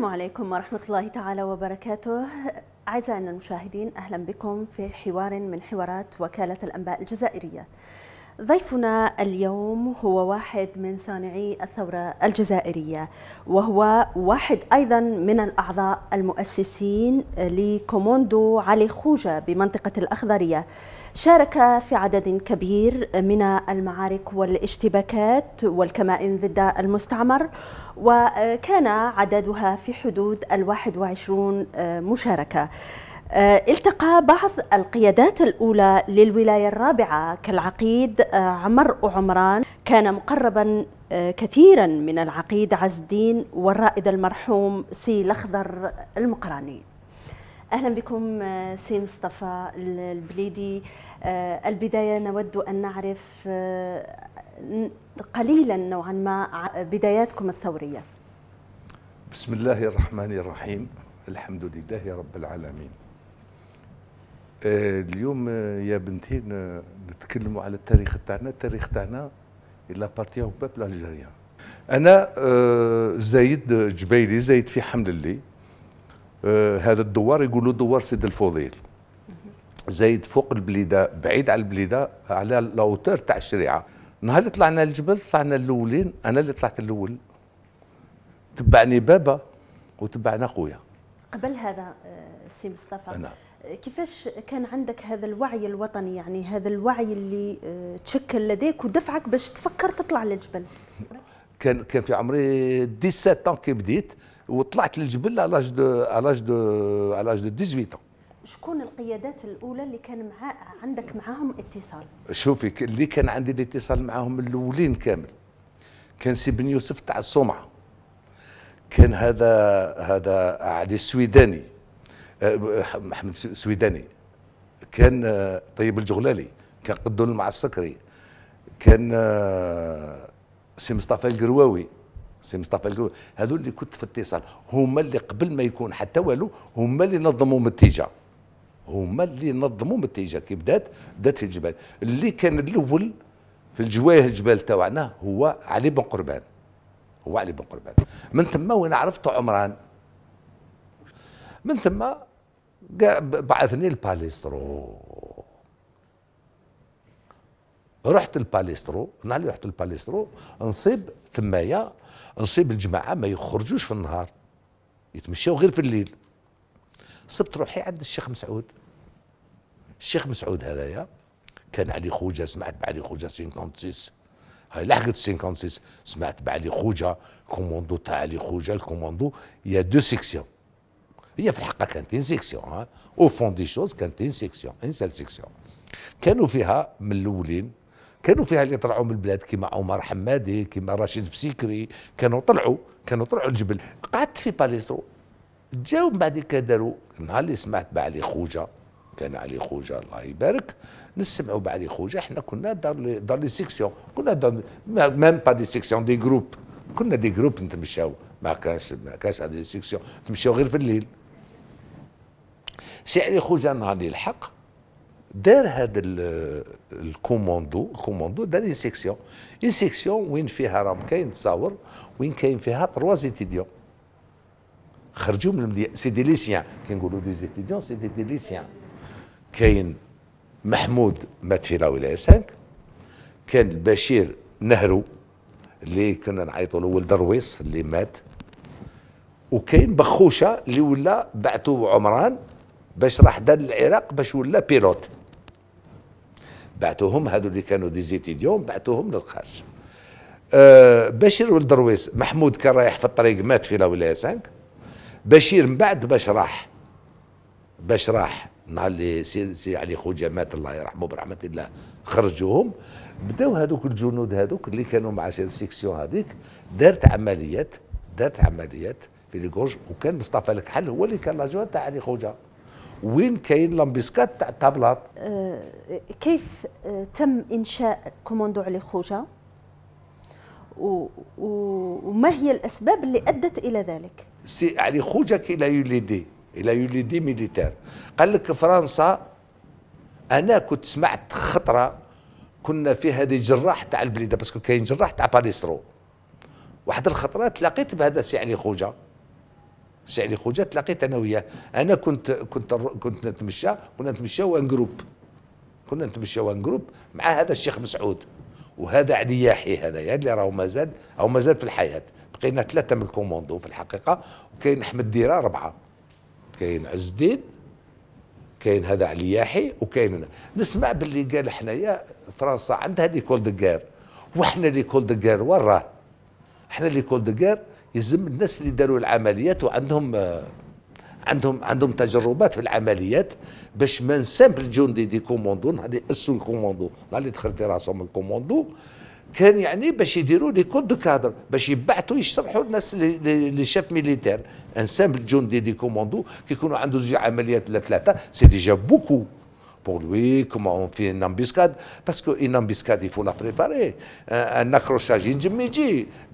السلام عليكم ورحمة الله تعالى وبركاته أعزائنا المشاهدين أهلا بكم في حوار من حوارات وكالة الأنباء الجزائرية ضيفنا اليوم هو واحد من صانعي الثورة الجزائرية وهو واحد أيضا من الأعضاء المؤسسين لكوموندو علي خوجة بمنطقة الأخضرية شارك في عدد كبير من المعارك والاشتباكات والكمائن ضد المستعمر وكان عددها في حدود الواحد وعشرون مشاركة آه، التقى بعض القيادات الأولى للولاية الرابعة كالعقيد آه، عمر وعمران كان مقربا آه، كثيرا من العقيد عز الدين والرائد المرحوم سي الأخضر المقراني أهلا بكم سي مصطفى البليدي البداية نود أن نعرف قليلا نوعا ما بداياتكم الثورية بسم الله الرحمن الرحيم الحمد لله رب العالمين آه، اليوم آه، يا بنتي نتكلموا على التاريخ تاعنا التاريخ تاعنا الا بارتي او بابل الجيريان انا آه، زايد جبيلي زايد في حمل اللي هذا الدوار يقولوا دوار سيد الفضيل زايد فوق البليده بعيد على البليده على لاوتور تاع الشريعه نهار اللي طلعنا للجبل طلعنا الاولين انا اللي طلعت الاول تبعني بابا وتبعنا خويا قبل هذا سي مصطفى كيفاش كان عندك هذا الوعي الوطني يعني هذا الوعي اللي آه، تشكل لديك ودفعك باش تفكر تطلع للجبل كان كان في عمري 17 كي بديت وطلعت للجبل على لاج دو على لاج دو على لاج دو 18 شكون القيادات الاولى اللي كان مع عندك معاهم اتصال شوفي اللي كان عندي الاتصال معاهم الاولين كامل كان سي بن يوسف تاع الصومعه كان هذا هذا علي السويداني محمد سويداني كان آه، طيب الجغلالي كان قدون مع السكري كان آه، سي مصطفى القرواوي سي مصطفى القرواوي هذو اللي كنت في اتصال هما اللي قبل ما يكون حتى والو هما اللي نظموا متيجه هما اللي نظموا متيجه كي بدات بدات الجبال اللي كان الاول في الجواه الجبال تاعنا هو علي بن قربان هو علي بن قربان من ثم وين عرفت عمران من ثم جاء بعثني الباليسترو رحت الباليسترو نهار اللي رحت الباليسترو نصيب تمايا نصيب الجماعه ما يخرجوش في النهار يتمشاو غير في الليل صبت روحي عند الشيخ مسعود الشيخ مسعود هذايا كان علي خوجه سمعت بعلي خوجه 56 هاي لحقت 56 سمعت بعلي خوجه كوموندو تاع علي خوجه الكوموندو يا دو سيكسيون هي في الحقيقه كانت ان سيكسيون او فون دي شوز كانت ان سيكسيون ان سال سيكسيون كانوا فيها من الاولين كانوا فيها اللي طلعوا من البلاد كيما عمر حمادي كيما رشيد بسيكري كانوا طلعوا كانوا طلعوا الجبل قعدت في باليسترو جاو من بعد كي داروا النهار اللي سمعت بعلي خوجه كان علي خوجه الله يبارك نسمعوا بعلي خوجه احنا كنا دار لي دار لي سيكسيون كنا دار ميم با دي سيكسيون دي جروب كنا دي جروب نتمشاو ما كانش ما كانش هذه سيكسيون تمشيو غير في الليل سي علي خوجه نهار اللي لحق دار هذا الكوموندو الكوموندو دار ان سيكسيون ان سيكسيون وين فيها راهم كاين تصاور وين كاين فيها تروا زيتيديون خرجوا من المدينه سي دي ليسيان كي نقولوا دي زيتيديون سي دي ليسيان كاين محمود مات في لاوي ولايه 5 كان البشير نهرو اللي كنا نعيطوا له ولد رويس اللي مات وكاين بخوشه اللي ولا بعثوا عمران باش راح دار العراق باش ولا بيلوت بعتوهم هذو اللي كانوا دي زيتيديون بعتوهم للخارج أه بشير رويس محمود كان رايح في الطريق مات في لا ولايه سانك بشير من بعد باش راح باش راح نهار اللي سي, سي علي خوجه مات الله يرحمه برحمه الله خرجوهم بداو هذوك الجنود هذوك اللي كانوا مع السيكسيون هذيك دارت عمليات دارت عمليات في ليغورج وكان مصطفى الكحل هو اللي كان لاجوان تاع علي خوجه وين كاين لامبيسكات تاع الطابلات أه، كيف أه، تم انشاء كوموندو علي خوجه وما هي الاسباب اللي ادت الى ذلك سي علي خوجه كي لا يوليدي الى يوليدي ميليتير قال لك فرنسا انا كنت سمعت خطره كنا في هذه جراح تاع البليده باسكو كاين جراح تاع باليسترو واحد الخطره تلاقيت بهذا سي علي خوجه سعلي خوجة تلاقيت انا وياه انا كنت كنت كنت نتمشى كنا نتمشى وان جروب كنا نتمشى وان جروب مع هذا الشيخ مسعود وهذا علي يحيى هذايا يعني اللي راهو مازال او مازال في الحياه بقينا ثلاثه من الكوموندو في الحقيقه وكاين احمد ديره اربعه كاين عز الدين كاين هذا علي يحيى وكاين نسمع باللي قال حنايا فرنسا عندها ليكول كار وحنا ليكول كار وين راه حنا ليكول دكار يلزم الناس اللي داروا العمليات وعندهم آه، عندهم عندهم تجربات في العمليات باش ما سامبل جون دي, دي كوموندو نهار اللي اسوا الكوموندو نهار اللي دخل في راسهم الكوموندو كان يعني باش يديروا لي كود كادر باش يبعثوا يشرحوا الناس لي شاف ميليتير ان سامبل جون دي, دي كوموندو كيكونوا عنده زوج عمليات ولا ثلاثه سي ديجا بوكو pour lui, comment on fait une embuscade, parce qu'une embuscade, il faut la préparer. Un, un accrochage يجي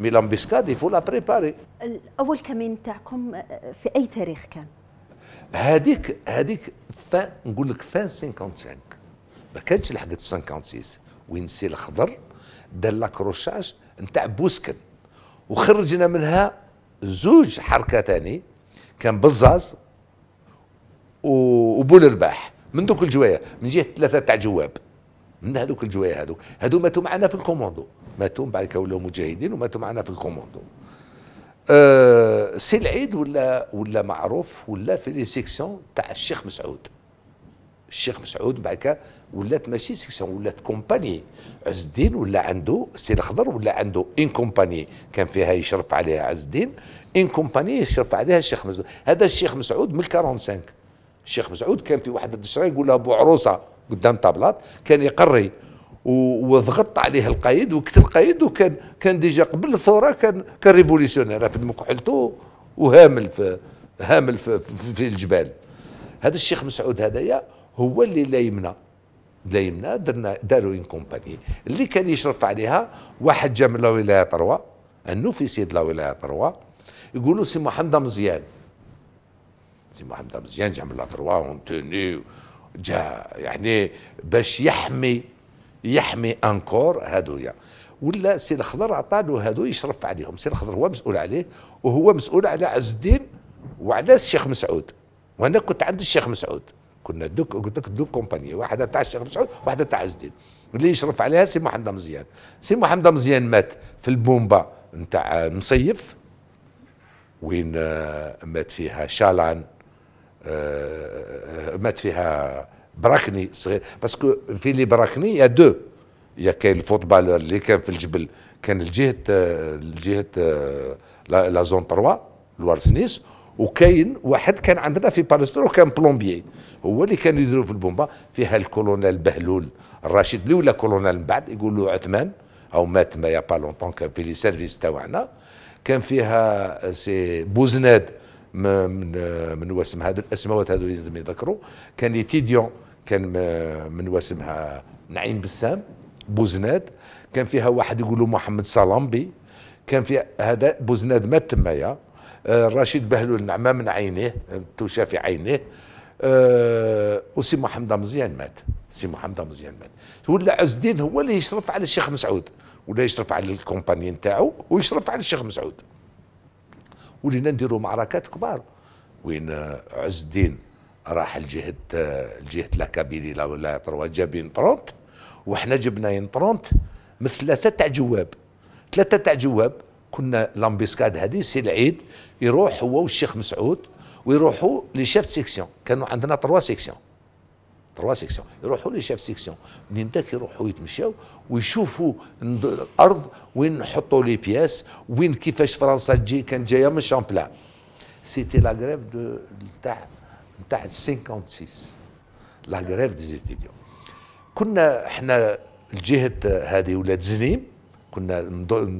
مي لامبسكاد يفو لا بريباري الاول كمين تاعكم آه، في اي تاريخ كان هذيك هذيك فان نقول لك فان 55 ما كانش لحقت 56 وين سي الخضر دار لاكروشاج نتاع بوسكن وخرجنا منها زوج حركه ثاني كان بزاز وبول الباح من دوك الجوايا من جهه ثلاثه تاع جواب من هذوك الجوايا هذوك هذو ماتوا معنا في الكوموندو ماتوا بعد ولاو مجاهدين وماتوا معنا في الكوموندو أه سي العيد ولا ولا معروف ولا في لي سيكسيون تاع الشيخ مسعود الشيخ مسعود بعد ولات ماشي سيكسيون ولات كومباني عز الدين ولا عنده سي الخضر ولا عنده ان كومباني كان فيها يشرف عليها عز الدين ان كومباني يشرف عليها الشيخ مسعود هذا الشيخ مسعود من 45 الشيخ مسعود كان في واحد الدشرين يقول له ابو عروسه قدام طابلات كان يقري وضغط عليه القايد وقتل القايد وكان كان ديجا قبل الثوره كان كان ريفوليسيونير في المكحلته وهامل في هامل في, في, في الجبال هذا الشيخ مسعود هذايا هو اللي لا يمنى لا يمنى درنا داروا ان كومباني اللي كان يشرف عليها واحد جا من لا ولايه طروه النفيسي سيد لا ولايه طروه يقولوا سي محمد مزيان سي محمد مزيان جا من لاتروا اون توني جا يعني باش يحمي يحمي انكور هذويا ولا سي الخضر عطى له هذو يشرف عليهم سي الخضر هو مسؤول عليه وهو مسؤول على عز الدين وعلى الشيخ مسعود وانا كنت عند الشيخ مسعود كنا دوك قلت لك دو كومباني واحده تاع الشيخ مسعود واحده تاع عز الدين اللي يشرف عليها سي محمد مزيان سي محمد مزيان مات في البومبا نتاع مصيف وين آه، مات فيها شالان مات فيها براكني صغير باسكو فيلي براكني يا دو يا كاين الفوتبالور اللي كان في الجبل كان لجهه لجهه لا زون 3 لوارس نيس وكاين واحد كان عندنا في بالستر وكان بلومبيي هو اللي كان يديروا في البومبا فيها الكولونيل بهلول الرشيد اللي ولا كولونيل من بعد يقول له عثمان او مات ما يا با لونتون كان في لي سيرفيس تاعنا كان فيها سي بوزناد من من واسم هذا الاسماوات هذو لازم يذكروا كان ليتيديون كان من واسمها نعيم بسام بوزناد كان فيها واحد يقولوا محمد سلامبي كان فيها هذا بوزناد مات تمايا آه، رشيد بهلول نعمه من عينيه توشى في عينيه أه وسي محمد مزيان مات سي محمد مزيان مات ولا عز الدين هو اللي يشرف على الشيخ مسعود ولا يشرف على الكومباني نتاعو ويشرف على الشيخ مسعود ولينا نديروا معركات كبار وين عز الدين راح لجهه لجهه لاكابيلي لا ولا طروا جاب ينطرونت وحنا جبنا ينطرونت من ثلاثه تاع جواب ثلاثه تاع جواب كنا لامبيسكاد هذه سي العيد يروح هو والشيخ مسعود ويروحوا لي سيكسيون كانوا عندنا تروا سيكسيون تروا سيكسيون يروحوا لي سيكسيون منين داك يروحوا يتمشاو ويشوفوا الارض وين نحطوا لي بياس وين كيفاش فرنسا تجي كان جايه من شامبلان سيتي لا غريف دو نتاع نتاع 56 لا غريف دي زيتيديو كنا احنا الجهه هذه ولاد زنيم كنا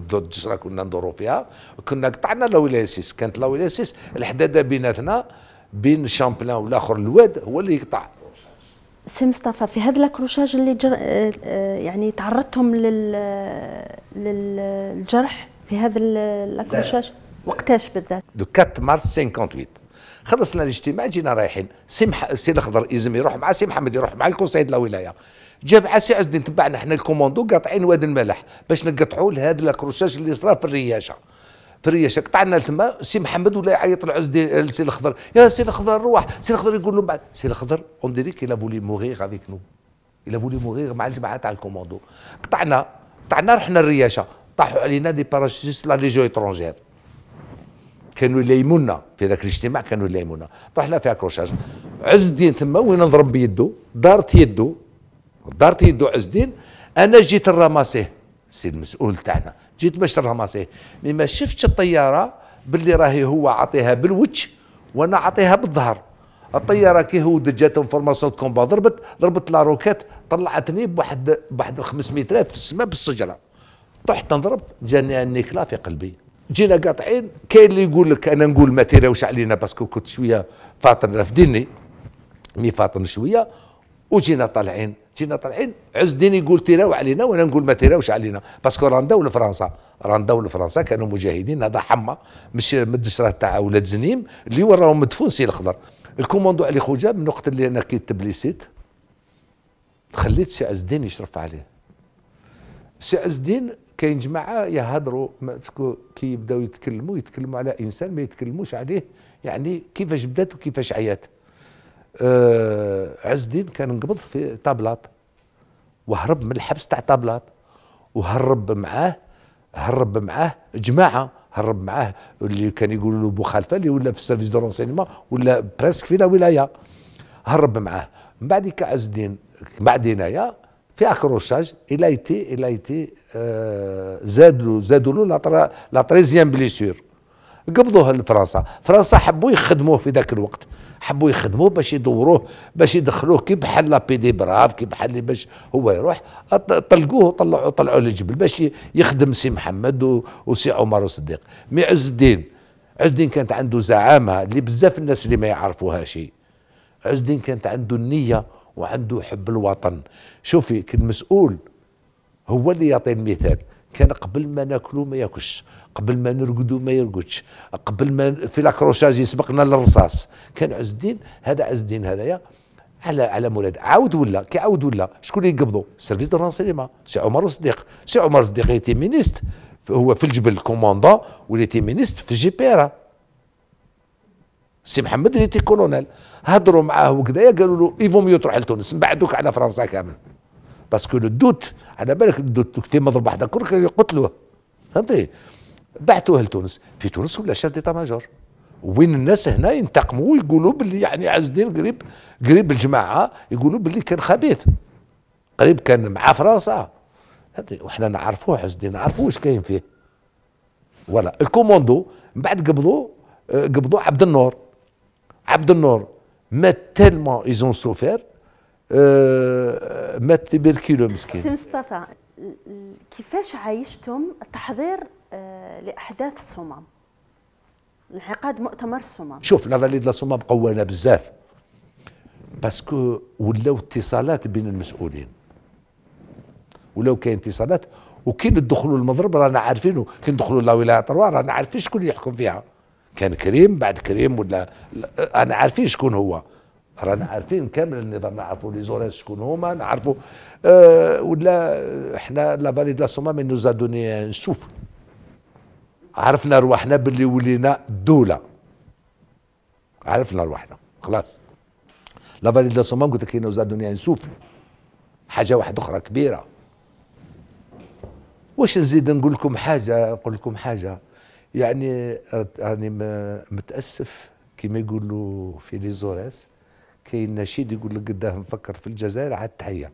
ضد الجسره كنا ندوروا فيها كنا قطعنا لا ولايه كانت لا ولايه الحداده بيناتنا بين شامبلان والاخر الواد هو اللي يقطع سي مصطفى في هذا لاكروشاج اللي جر... آه، آه، يعني تعرضتهم لل... للجرح في هذا لاكروشاج وقتاش بالذات؟ دو 4 مارس 58 خلصنا الاجتماع جينا رايحين سمح سي الخضر يزم يروح مع سي محمد يروح مع الكونسي د الولايه جاب مع سي عز الدين تبعنا احنا الكوموندو قاطعين واد الملح باش نقطعوا لهذا لاكروشاج اللي صرا في الرياشه الرياشه قطعنا تما سي محمد ولا يعيط العز للسي الخضر يا سي الخضر روح سي الخضر يقول له بعد سي الخضر اون ديريك الا فولي موغيغ افيك نو الا فولي موغيغ مع الجماعه تاع الكوموندو قطعنا قطعنا رحنا الرياشه طاحوا علينا دي باراشوتيست لا ليجو اترونجير كانوا يليمونا في ذاك الاجتماع كانوا يليمونا طحنا في اكروشاج عز الدين تما وين نضرب بيدو دارت يدو دارت يدو عز الدين انا جيت نراماسيه سي المسؤول تاعنا جيت باش رماسيه مي ما شفتش الطياره باللي راهي هو عطيها بالوجه وانا عطيها بالظهر الطياره كي هو دجات فورماسيون كومبا ضربت ضربت لا روكيت طلعتني بواحد بواحد 500 مترات في السماء بالشجره طحت نضرب جاني النيكلا في قلبي جينا قاطعين كاين اللي يقول لك انا نقول ما تيراوش علينا باسكو كنت شويه فاطن رافديني مي فاطن شويه وجينا طالعين جينا طالعين عز الدين يقول تيراو علينا وانا نقول ما تيراوش علينا باسكو راندا ولفرنسا لفرنسا ولفرنسا لفرنسا كانوا مجاهدين هذا حما مش راه تاع ولاد زنيم اللي وراهم مدفون سي الخضر الكوموندو علي خوجا من وقت اللي انا كي تبليسيت خليت سي عز الدين يشرف عليه سي عز الدين كاين جماعه يهضروا كي يبداو يتكلموا يتكلموا على انسان ما يتكلموش عليه يعني كيفاش بدات وكيفاش عيات آه، عز الدين كان انقبض في طابلاط وهرب من الحبس تاع طابلاط وهرب معاه هرب معاه جماعه هرب معاه اللي كان يقولوا له مخالفه اللي ولا في السيرفيس دو رونسينيما ولا بريسك في لا ولايه هرب معاه من بعد عز الدين بعد هنايا في روشاج الى ايتي الى ايتي آه زادوا زادوا له لا تريزيام بليسور قبضوه لفرنسا فرنسا حبوا يخدموه في ذاك الوقت حبوا يخدموه باش يدوروه باش يدخلوه كي بحال دي براف كي بحال اللي باش هو يروح طلقوه طلعوا طلعوه للجبل باش يخدم سي محمد وسي عمر الصديق مي عز الدين عز الدين كانت عنده زعامه اللي بزاف الناس اللي ما شيء عز الدين كانت عنده النيه وعنده حب الوطن شوفي المسؤول هو اللي يعطي المثال كان قبل ما ناكلو ما ياكلش قبل ما نرقدو ما يرقدش قبل ما في لاكروشاج يسبقنا للرصاص كان عز الدين هذا عز الدين هذايا على على مولاد عاود ولا كيعاود ولا شكون اللي يقبضوا سيرفيس دو رانسينيما سي عمر الصديق سي عمر الصديق يتي مينيست هو في الجبل كوموندون وليتي مينيست في جيبيرا سي محمد اللي تي كولونيل هضروا معاه وكذا قالوا له ايفو ميو تروح لتونس من بعد دوك على فرنسا كامل باسكو لو دوت على بالك الدوت كثير مضرب واحد كرك يقتلوه فهمتي بعثوه لتونس في تونس ولا شاف ديتا ماجور وين الناس هنا ينتقموا ويقولوا باللي يعني عز الدين قريب قريب الجماعه يقولوا باللي كان خبيث قريب كان مع فرنسا وحنا نعرفوه عز الدين نعرفوه واش كاين فيه ولا الكوموندو من بعد قبضوا قبضوا عبد النور عبد النور ما تالمون ايزون سوفير آه، مات بركيلو مسكين سي مصطفى كيفاش عايشتم التحضير آه، لاحداث الصمام انعقاد مؤتمر الصمام شوف لا فاليد لا صمام قوانا بزاف باسكو ولاو اتصالات بين المسؤولين ولاو كاين اتصالات وكي ندخلوا المضرب رانا عارفينه كي ندخلوا لا ولايه طروا رانا عارفين شكون يحكم فيها كان كريم بعد كريم ولا انا عارفين شكون هو رانا عارفين كامل النظام نعرفوا لي زوريس شكون هما نعرفوا أه ولا احنا لا فالي دو لا سوما مي نوزا دوني سوفل عرفنا رواحنا باللي ولينا دوله عرفنا رواحنا خلاص لا فالي دو لا سوما قلت لك نوزا دوني سوف حاجه واحده اخرى كبيره واش نزيد نقول لكم حاجه نقول لكم حاجه يعني راني متاسف كما يقولوا في لي زوريس كاين نشيد يقول لك قداه نفكر في الجزائر عاد تحيه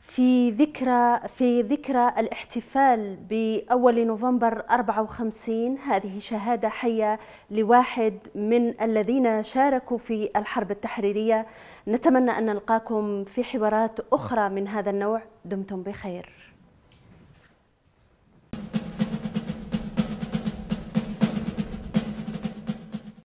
في ذكرى في ذكرى الاحتفال بأول نوفمبر 54 هذه شهادة حية لواحد من الذين شاركوا في الحرب التحريرية نتمنى أن نلقاكم في حوارات أخرى من هذا النوع دمتم بخير